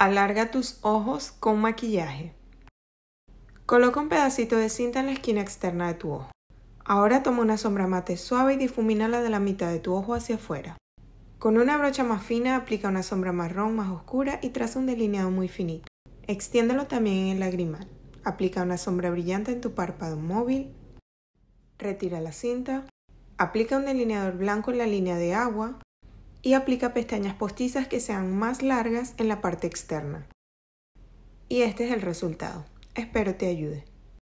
Alarga tus ojos con maquillaje. Coloca un pedacito de cinta en la esquina externa de tu ojo. Ahora toma una sombra mate suave y difumínala de la mitad de tu ojo hacia afuera. Con una brocha más fina aplica una sombra marrón más oscura y traza un delineado muy finito. Extiéndelo también en el lagrimal. Aplica una sombra brillante en tu párpado móvil. Retira la cinta. Aplica un delineador blanco en la línea de agua y aplica pestañas postizas que sean más largas en la parte externa. Y este es el resultado. Espero te ayude.